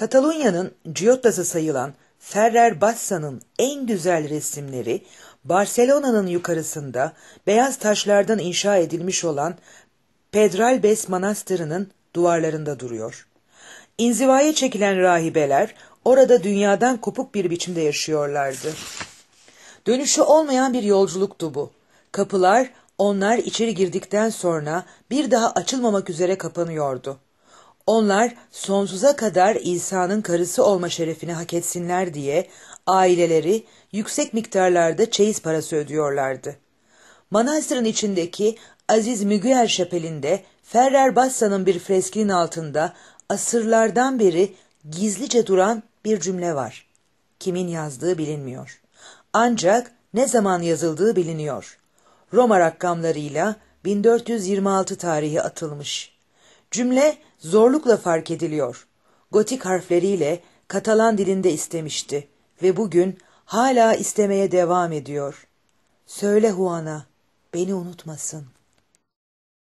Katalonya'nın Giotta'sı sayılan Ferrer Bassa'nın en güzel resimleri, Barcelona'nın yukarısında beyaz taşlardan inşa edilmiş olan Pedralbes Manastırı'nın duvarlarında duruyor. İnzivaya çekilen rahibeler orada dünyadan kopuk bir biçimde yaşıyorlardı. Dönüşü olmayan bir yolculuktu bu. Kapılar onlar içeri girdikten sonra bir daha açılmamak üzere kapanıyordu. Onlar sonsuza kadar İsa'nın karısı olma şerefini hak etsinler diye aileleri yüksek miktarlarda çeyiz parası ödüyorlardı. Manastırın içindeki Aziz Miguel Şapeli'nde Ferrer Bassa'nın bir freskinin altında asırlardan beri gizlice duran bir cümle var. Kimin yazdığı bilinmiyor. Ancak ne zaman yazıldığı biliniyor. Roma rakamlarıyla 1426 tarihi atılmış. Cümle zorlukla fark ediliyor. Gotik harfleriyle Katalan dilinde istemişti ve bugün hala istemeye devam ediyor. Söyle Huana, beni unutmasın.''